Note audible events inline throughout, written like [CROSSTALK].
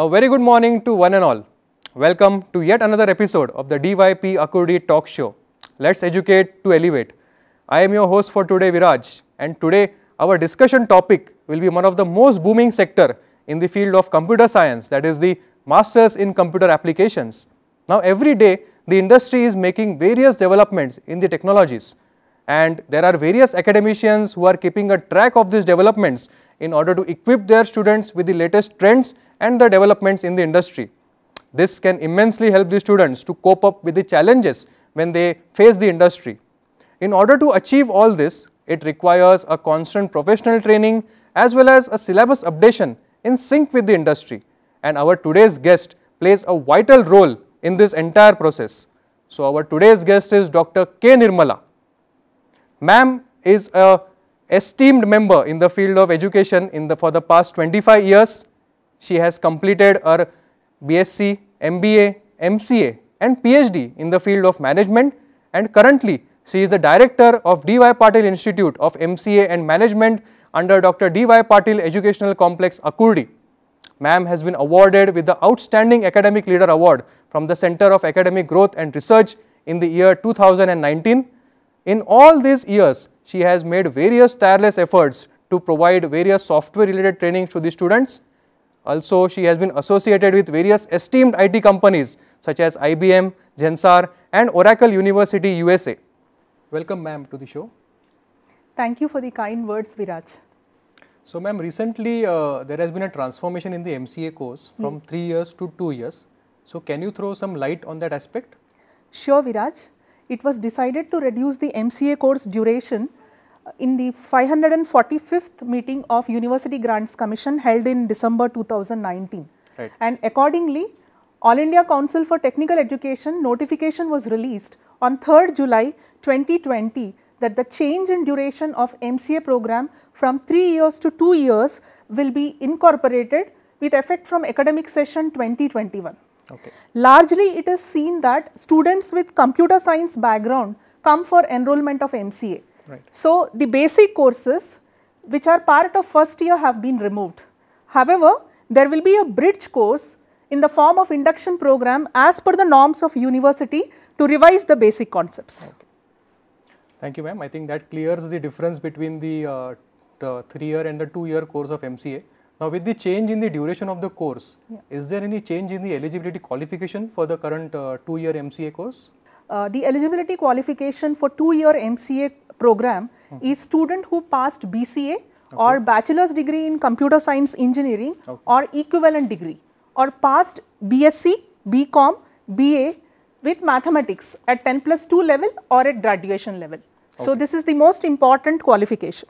A very good morning to one and all. Welcome to yet another episode of the DYP Akudi Talk Show. Let's educate to elevate. I am your host for today, Viraj, and today our discussion topic will be one of the most booming sector in the field of computer science, that is the Masters in Computer Applications. Now, every day the industry is making various developments in the technologies and there are various academicians who are keeping a track of these developments in order to equip their students with the latest trends and the developments in the industry. This can immensely help the students to cope up with the challenges when they face the industry. In order to achieve all this, it requires a constant professional training as well as a syllabus updation in sync with the industry and our today's guest plays a vital role in this entire process. So, our today's guest is Dr. K. Nirmala. Ma'am is a esteemed member in the field of education in the for the past 25 years. She has completed her BSc, MBA, MCA and PhD in the field of management and currently she is the director of D.Y. Patil Institute of MCA and Management under Dr. D.Y. Patil Educational Complex Akurdi. Ma'am has been awarded with the Outstanding Academic Leader Award from the Center of Academic Growth and Research in the year 2019 in all these years, she has made various tireless efforts to provide various software related training to the students. Also, she has been associated with various esteemed IT companies such as IBM, Gensar and Oracle University USA. Welcome ma'am to the show. Thank you for the kind words Viraj. So ma'am recently uh, there has been a transformation in the MCA course from yes. 3 years to 2 years. So can you throw some light on that aspect? Sure Viraj it was decided to reduce the MCA course duration uh, in the 545th meeting of University Grants Commission held in December 2019. Right. And accordingly, All India Council for Technical Education notification was released on 3rd July 2020 that the change in duration of MCA program from 3 years to 2 years will be incorporated with effect from academic session 2021. Okay. Largely it is seen that students with computer science background come for enrollment of MCA. Right. So, the basic courses which are part of first year have been removed. However, there will be a bridge course in the form of induction program as per the norms of university to revise the basic concepts. Okay. Thank you ma'am. I think that clears the difference between the, uh, the 3 year and the 2 year course of MCA. Now, with the change in the duration of the course, yeah. is there any change in the eligibility qualification for the current uh, two-year MCA course? Uh, the eligibility qualification for two-year MCA program hmm. is student who passed BCA okay. or bachelor's degree in computer science engineering okay. or equivalent degree or passed BSc, BCom, BA with mathematics at 10 plus 2 level or at graduation level. Okay. So, this is the most important qualification.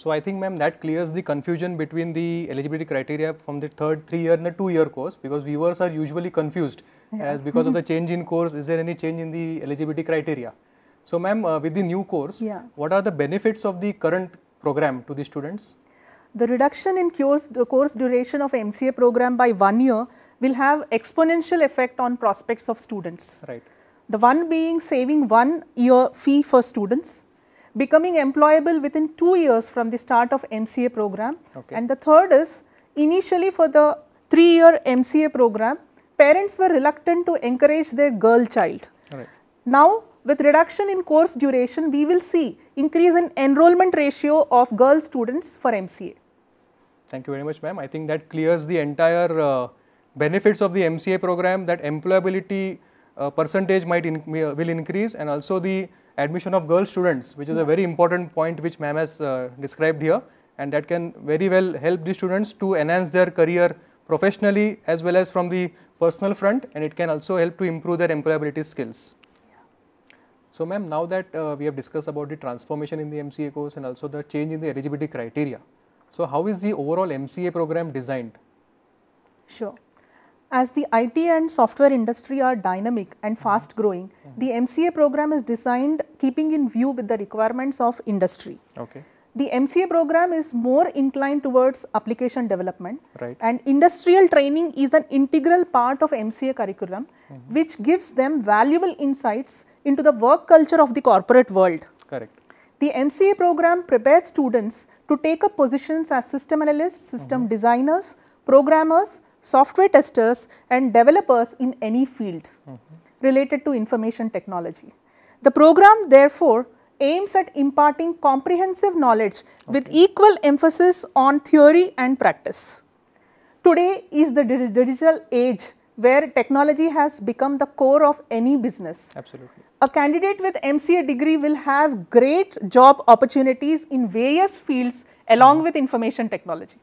So I think ma'am that clears the confusion between the eligibility criteria from the third three year and the two year course because viewers are usually confused yeah. as because of the [LAUGHS] change in course is there any change in the eligibility criteria. So ma'am uh, with the new course yeah. what are the benefits of the current program to the students? The reduction in course, course duration of MCA program by one year will have exponential effect on prospects of students. Right. The one being saving one year fee for students becoming employable within 2 years from the start of MCA program. Okay. And the third is initially for the 3 year MCA program, parents were reluctant to encourage their girl child. Right. Now with reduction in course duration, we will see increase in enrollment ratio of girl students for MCA. Thank you very much ma'am. I think that clears the entire uh, benefits of the MCA program that employability uh, percentage might in, uh, will increase and also the admission of girl students which is a very important point which ma'am has uh, described here and that can very well help the students to enhance their career professionally as well as from the personal front and it can also help to improve their employability skills. So ma'am now that uh, we have discussed about the transformation in the MCA course and also the change in the eligibility criteria. So how is the overall MCA program designed? Sure. As the IT and software industry are dynamic and mm-hmm. fast growing, mm-hmm. the MCA program is designed keeping in view with the requirements of industry. Okay. The MCA program is more inclined towards application development right. and industrial training is an integral part of MCA curriculum mm -hmm. which gives them valuable insights into the work culture of the corporate world. Correct. The MCA program prepares students to take up positions as system analysts, system mm -hmm. designers, programmers software testers and developers in any field mm -hmm. related to information technology. The program therefore aims at imparting comprehensive knowledge okay. with equal emphasis on theory and practice. Today is the digital age where technology has become the core of any business. Absolutely. A candidate with MCA degree will have great job opportunities in various fields along mm -hmm. with information technology.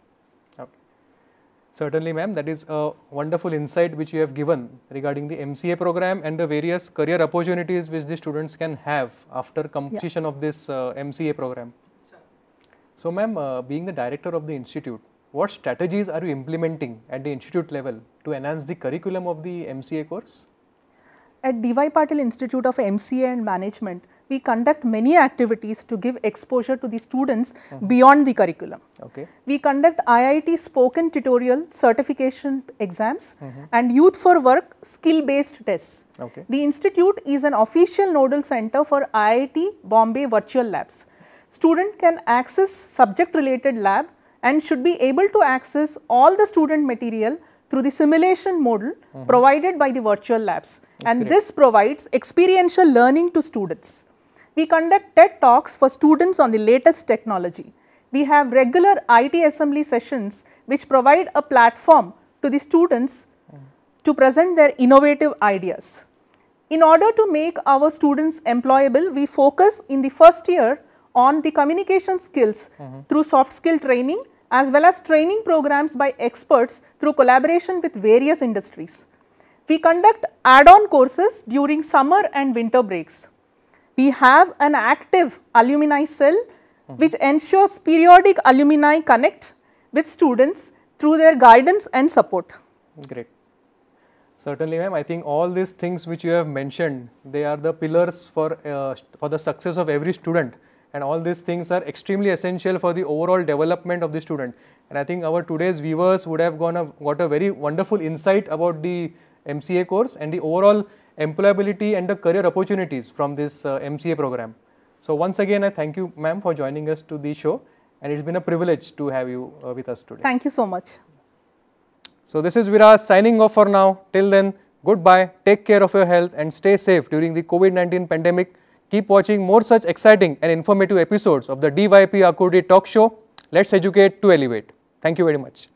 Certainly, ma'am, that is a wonderful insight which you have given regarding the MCA program and the various career opportunities which the students can have after completion yeah. of this uh, MCA program. So, ma'am, uh, being the director of the institute, what strategies are you implementing at the institute level to enhance the curriculum of the MCA course? At DY Patil Institute of MCA and Management, we conduct many activities to give exposure to the students mm -hmm. beyond the curriculum. Okay. We conduct IIT spoken tutorial certification exams mm -hmm. and youth for work skill based tests. Okay. The institute is an official nodal center for IIT Bombay virtual labs. Student can access subject related lab and should be able to access all the student material through the simulation model mm -hmm. provided by the virtual labs. That's and this provides experiential learning to students. We conduct TED talks for students on the latest technology. We have regular IT assembly sessions which provide a platform to the students to present their innovative ideas. In order to make our students employable, we focus in the first year on the communication skills mm -hmm. through soft skill training as well as training programs by experts through collaboration with various industries. We conduct add-on courses during summer and winter breaks we have an active alumni cell which ensures periodic alumni connect with students through their guidance and support. Great. Certainly ma'am, I think all these things which you have mentioned, they are the pillars for, uh, for the success of every student and all these things are extremely essential for the overall development of the student. And I think our today's viewers would have gone a, got a very wonderful insight about the MCA course and the overall employability and the career opportunities from this uh, MCA program. So once again, I thank you, ma'am, for joining us to the show and it's been a privilege to have you uh, with us today. Thank you so much. So this is Viraj signing off for now. Till then, goodbye, take care of your health and stay safe during the COVID-19 pandemic. Keep watching more such exciting and informative episodes of the DYP Akudi Talk Show. Let's educate to elevate. Thank you very much.